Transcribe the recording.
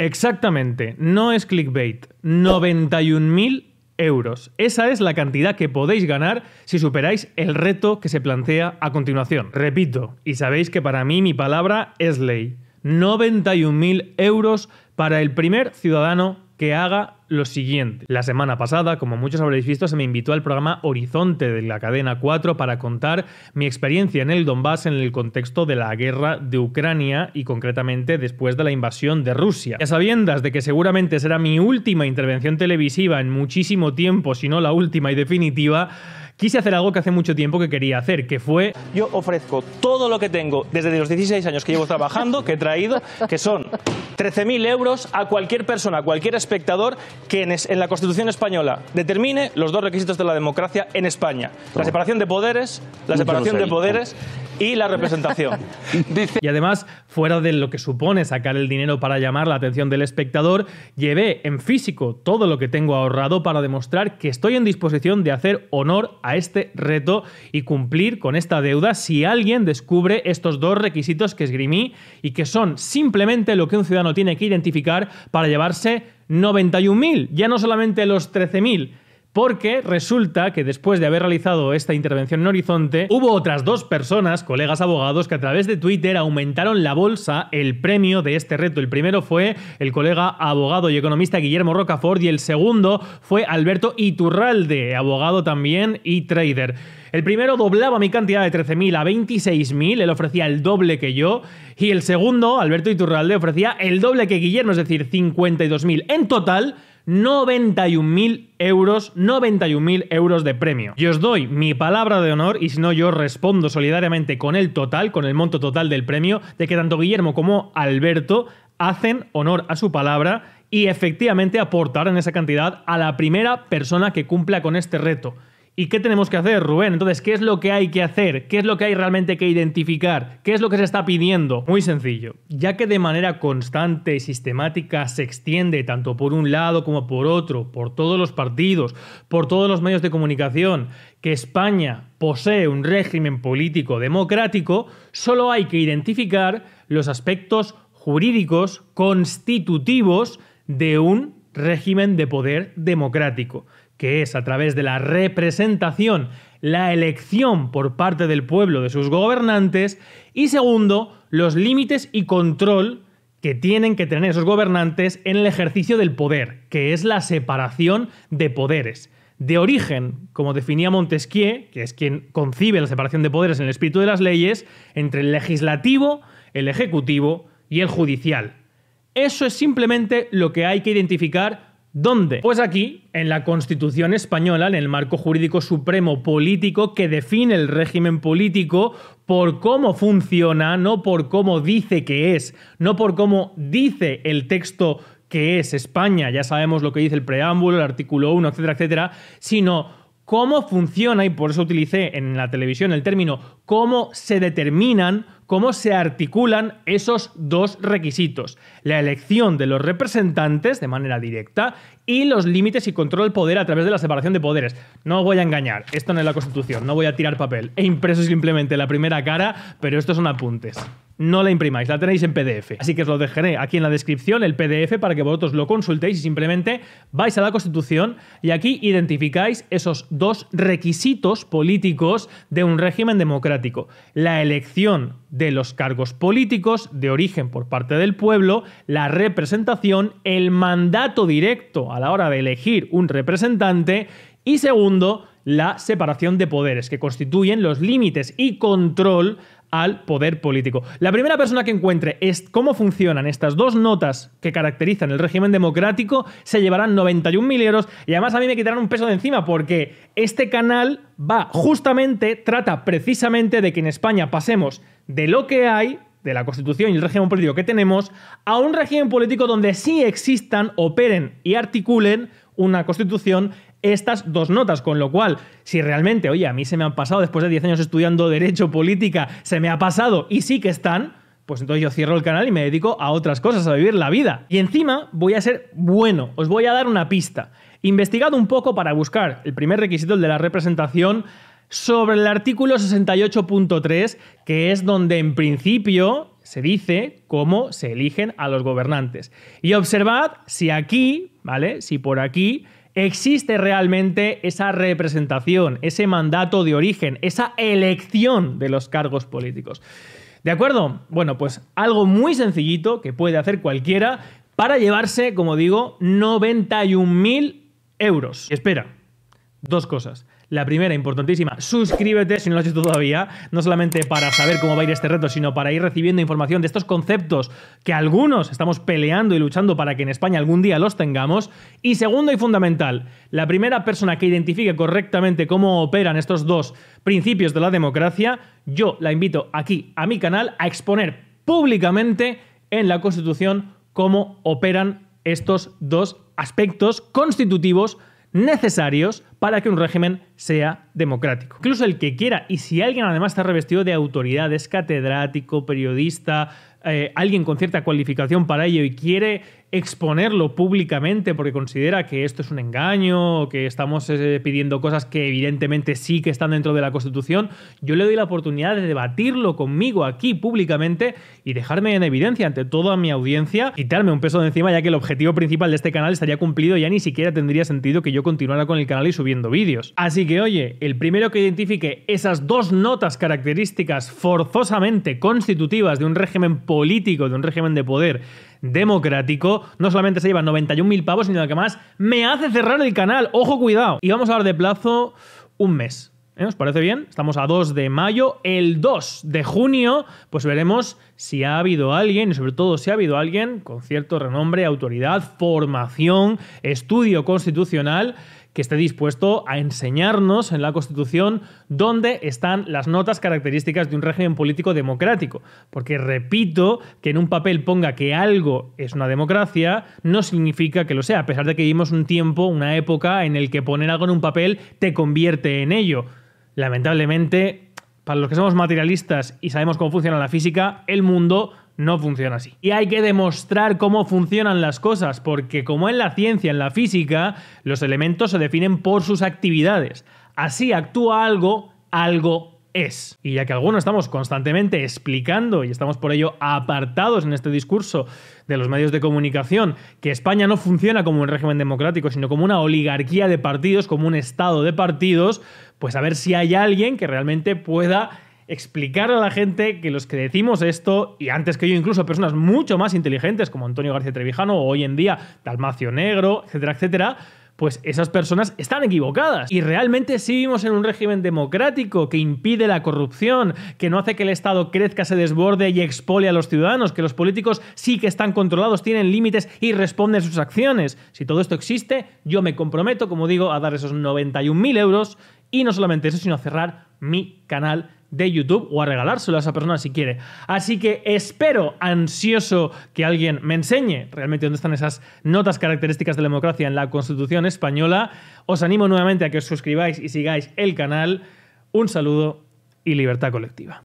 Exactamente, no es clickbait. 91.000 euros. Esa es la cantidad que podéis ganar si superáis el reto que se plantea a continuación. Repito, y sabéis que para mí mi palabra es ley. 91.000 euros para el primer ciudadano que haga lo siguiente. La semana pasada, como muchos habréis visto, se me invitó al programa Horizonte de la cadena 4 para contar mi experiencia en el Donbass en el contexto de la guerra de Ucrania y concretamente después de la invasión de Rusia. Ya sabiendas de que seguramente será mi última intervención televisiva en muchísimo tiempo, si no la última y definitiva, quise hacer algo que hace mucho tiempo que quería hacer, que fue... Yo ofrezco todo lo que tengo desde los 16 años que llevo trabajando, que he traído, que son 13.000 euros a cualquier persona, cualquier espectador que en la Constitución española determine los dos requisitos de la democracia en España. La separación de poderes, la separación de poderes y la representación. Y además, fuera de lo que supone sacar el dinero para llamar la atención del espectador, llevé en físico todo lo que tengo ahorrado para demostrar que estoy en disposición de hacer honor a a este reto y cumplir con esta deuda si alguien descubre estos dos requisitos que esgrimí y que son simplemente lo que un ciudadano tiene que identificar para llevarse 91.000, ya no solamente los 13.000 porque resulta que después de haber realizado esta intervención en Horizonte, hubo otras dos personas, colegas abogados, que a través de Twitter aumentaron la bolsa, el premio de este reto. El primero fue el colega abogado y economista Guillermo Rocafort y el segundo fue Alberto Iturralde, abogado también y trader. El primero doblaba mi cantidad de 13.000 a 26.000, él ofrecía el doble que yo. Y el segundo, Alberto Iturralde, ofrecía el doble que Guillermo, es decir, 52.000. En total, 91.000 euros, 91.000 euros de premio. Y os doy mi palabra de honor, y si no yo respondo solidariamente con el total, con el monto total del premio, de que tanto Guillermo como Alberto hacen honor a su palabra y efectivamente en esa cantidad a la primera persona que cumpla con este reto. ¿Y qué tenemos que hacer, Rubén? Entonces, ¿qué es lo que hay que hacer? ¿Qué es lo que hay realmente que identificar? ¿Qué es lo que se está pidiendo? Muy sencillo. Ya que de manera constante y sistemática se extiende tanto por un lado como por otro, por todos los partidos, por todos los medios de comunicación, que España posee un régimen político democrático, solo hay que identificar los aspectos jurídicos constitutivos de un régimen de poder democrático que es a través de la representación, la elección por parte del pueblo de sus gobernantes, y segundo, los límites y control que tienen que tener esos gobernantes en el ejercicio del poder, que es la separación de poderes. De origen, como definía Montesquieu, que es quien concibe la separación de poderes en el espíritu de las leyes, entre el legislativo, el ejecutivo y el judicial. Eso es simplemente lo que hay que identificar ¿Dónde? Pues aquí, en la Constitución española, en el marco jurídico supremo político que define el régimen político por cómo funciona, no por cómo dice que es, no por cómo dice el texto que es España, ya sabemos lo que dice el preámbulo, el artículo 1, etcétera, etcétera, sino cómo funciona, y por eso utilicé en la televisión el término cómo se determinan, cómo se articulan esos dos requisitos, la elección de los representantes de manera directa y los límites y control del poder a través de la separación de poderes. No voy a engañar, esto no es la Constitución, no voy a tirar papel. He impreso simplemente la primera cara, pero estos son apuntes no la imprimáis, la tenéis en PDF. Así que os lo dejaré aquí en la descripción, el PDF, para que vosotros lo consultéis y simplemente vais a la Constitución y aquí identificáis esos dos requisitos políticos de un régimen democrático. La elección de los cargos políticos de origen por parte del pueblo, la representación, el mandato directo a la hora de elegir un representante y segundo, la separación de poderes, que constituyen los límites y control al poder político. La primera persona que encuentre es cómo funcionan estas dos notas que caracterizan el régimen democrático se llevarán 91.000 euros y además a mí me quitarán un peso de encima porque este canal va justamente, trata precisamente de que en España pasemos de lo que hay de la Constitución y el régimen político que tenemos a un régimen político donde sí existan, operen y articulen una Constitución estas dos notas, con lo cual, si realmente, oye, a mí se me han pasado después de 10 años estudiando derecho, política, se me ha pasado y sí que están, pues entonces yo cierro el canal y me dedico a otras cosas, a vivir la vida. Y encima voy a ser bueno, os voy a dar una pista. Investigado un poco para buscar el primer requisito, el de la representación sobre el artículo 68.3, que es donde en principio se dice cómo se eligen a los gobernantes. Y observad si aquí, ¿vale? Si por aquí existe realmente esa representación, ese mandato de origen, esa elección de los cargos políticos. ¿De acuerdo? Bueno, pues algo muy sencillito que puede hacer cualquiera para llevarse, como digo, 91.000 euros. espera, dos cosas. La primera, importantísima, suscríbete si no lo has hecho todavía, no solamente para saber cómo va a ir este reto, sino para ir recibiendo información de estos conceptos que algunos estamos peleando y luchando para que en España algún día los tengamos. Y segundo y fundamental, la primera persona que identifique correctamente cómo operan estos dos principios de la democracia, yo la invito aquí a mi canal a exponer públicamente en la Constitución cómo operan estos dos aspectos constitutivos necesarios para que un régimen sea democrático. Incluso el que quiera, y si alguien además está revestido de autoridades, catedrático, periodista, eh, alguien con cierta cualificación para ello y quiere exponerlo públicamente porque considera que esto es un engaño o que estamos eh, pidiendo cosas que evidentemente sí que están dentro de la Constitución, yo le doy la oportunidad de debatirlo conmigo aquí públicamente y dejarme en evidencia ante toda mi audiencia, quitarme un peso de encima ya que el objetivo principal de este canal estaría cumplido y ya ni siquiera tendría sentido que yo continuara con el canal y subiendo vídeos. Así que oye, el primero que identifique esas dos notas características forzosamente constitutivas de un régimen político, de un régimen de poder, democrático, no solamente se lleva 91.000 pavos, sino que más me hace cerrar el canal. Ojo, cuidado. Y vamos a hablar de plazo un mes. ¿Eh? ¿Os parece bien? Estamos a 2 de mayo. El 2 de junio, pues veremos si ha habido alguien, y sobre todo si ha habido alguien con cierto renombre, autoridad, formación, estudio constitucional, que esté dispuesto a enseñarnos en la Constitución dónde están las notas características de un régimen político democrático. Porque, repito, que en un papel ponga que algo es una democracia, no significa que lo sea, a pesar de que vivimos un tiempo, una época en el que poner algo en un papel te convierte en ello. Lamentablemente, para los que somos materialistas y sabemos cómo funciona la física, el mundo no funciona así. Y hay que demostrar cómo funcionan las cosas, porque como en la ciencia, en la física, los elementos se definen por sus actividades. Así actúa algo, algo es. Y ya que algunos estamos constantemente explicando, y estamos por ello apartados en este discurso de los medios de comunicación, que España no funciona como un régimen democrático, sino como una oligarquía de partidos, como un estado de partidos, pues a ver si hay alguien que realmente pueda explicar a la gente que los que decimos esto, y antes que yo incluso personas mucho más inteligentes como Antonio García Trevijano o hoy en día Dalmacio Negro, etcétera, etcétera, pues esas personas están equivocadas. Y realmente sí vivimos en un régimen democrático que impide la corrupción, que no hace que el Estado crezca, se desborde y expole a los ciudadanos, que los políticos sí que están controlados, tienen límites y responden sus acciones. Si todo esto existe, yo me comprometo, como digo, a dar esos 91.000 euros y no solamente eso, sino a cerrar mi canal de YouTube o a regalárselo a esa persona si quiere. Así que espero, ansioso, que alguien me enseñe realmente dónde están esas notas características de la democracia en la Constitución española. Os animo nuevamente a que os suscribáis y sigáis el canal. Un saludo y libertad colectiva.